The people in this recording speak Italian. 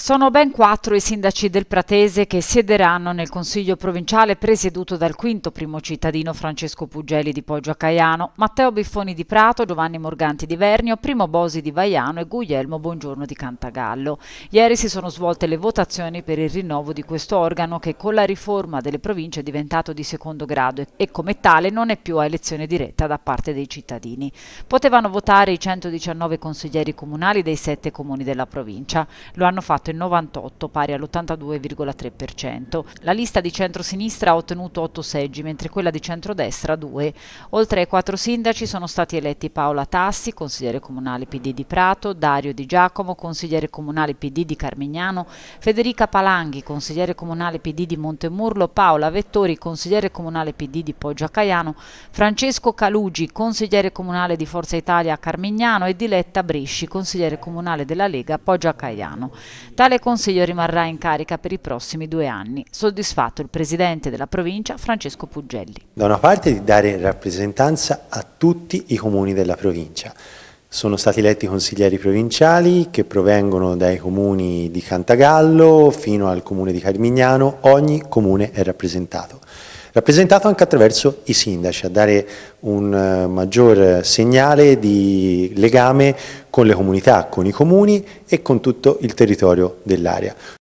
Sono ben quattro i sindaci del Pratese che siederanno nel Consiglio provinciale presieduto dal quinto primo cittadino Francesco Pugeli di Poggio a Caiano, Matteo Biffoni di Prato, Giovanni Morganti di Vernio, Primo Bosi di Vaiano e Guglielmo Buongiorno di Cantagallo. Ieri si sono svolte le votazioni per il rinnovo di questo organo che con la riforma delle province è diventato di secondo grado e come tale non è più a elezione diretta da parte dei cittadini. Potevano votare i 119 consiglieri comunali dei sette comuni della provincia. Lo hanno fatto 98 pari all'82,3%. La lista di centrosinistra ha ottenuto 8 seggi, mentre quella di centrodestra 2. Oltre ai quattro sindaci sono stati eletti Paola Tassi, consigliere comunale PD di Prato, Dario Di Giacomo, consigliere comunale PD di Carmignano, Federica Palanghi, consigliere comunale PD di Montemurlo, Paola Vettori, consigliere comunale PD di Poggio Caiano, Francesco Calugi, consigliere comunale di Forza Italia a Carmignano e Diletta Bresci, consigliere comunale della Lega a Poggio Caiano. Tale consiglio rimarrà in carica per i prossimi due anni, soddisfatto il presidente della provincia Francesco Pugelli. Da una parte di dare rappresentanza a tutti i comuni della provincia. Sono stati eletti consiglieri provinciali che provengono dai comuni di Cantagallo fino al comune di Carmignano, ogni comune è rappresentato rappresentato anche attraverso i sindaci, a dare un eh, maggior segnale di legame con le comunità, con i comuni e con tutto il territorio dell'area.